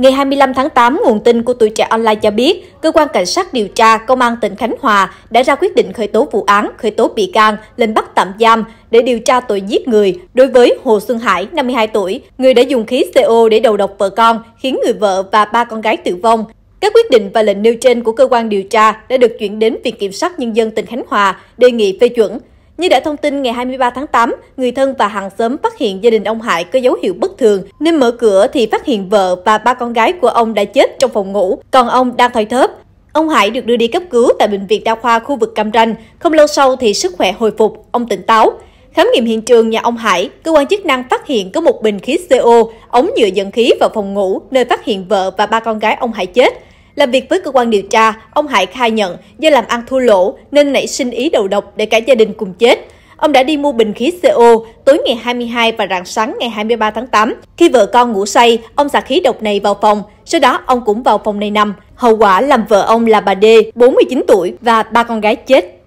Ngày 25 tháng 8, nguồn tin của tuổi trẻ online cho biết, cơ quan cảnh sát điều tra công an tỉnh Khánh Hòa đã ra quyết định khởi tố vụ án, khởi tố bị can, lệnh bắt tạm giam để điều tra tội giết người đối với Hồ Xuân Hải, 52 tuổi, người đã dùng khí CO để đầu độc vợ con, khiến người vợ và ba con gái tử vong. Các quyết định và lệnh nêu trên của cơ quan điều tra đã được chuyển đến Viện Kiểm sát Nhân dân tỉnh Khánh Hòa, đề nghị phê chuẩn. Như đã thông tin ngày 23 tháng 8, người thân và hàng xóm phát hiện gia đình ông Hải có dấu hiệu bất thường, nên mở cửa thì phát hiện vợ và ba con gái của ông đã chết trong phòng ngủ, còn ông đang thoi thóp. Ông Hải được đưa đi cấp cứu tại Bệnh viện Đa khoa khu vực Cam Ranh. Không lâu sau thì sức khỏe hồi phục, ông tỉnh táo. Khám nghiệm hiện trường nhà ông Hải, cơ quan chức năng phát hiện có một bình khí CO, ống nhựa dẫn khí vào phòng ngủ, nơi phát hiện vợ và ba con gái ông Hải chết. Làm việc với cơ quan điều tra, ông Hải khai nhận do làm ăn thua lỗ nên nảy sinh ý đầu độc để cả gia đình cùng chết. Ông đã đi mua bình khí CO tối ngày 22 và rạng sáng ngày 23 tháng 8. Khi vợ con ngủ say, ông xả khí độc này vào phòng, sau đó ông cũng vào phòng này nằm. Hậu quả làm vợ ông là bà D, 49 tuổi và ba con gái chết.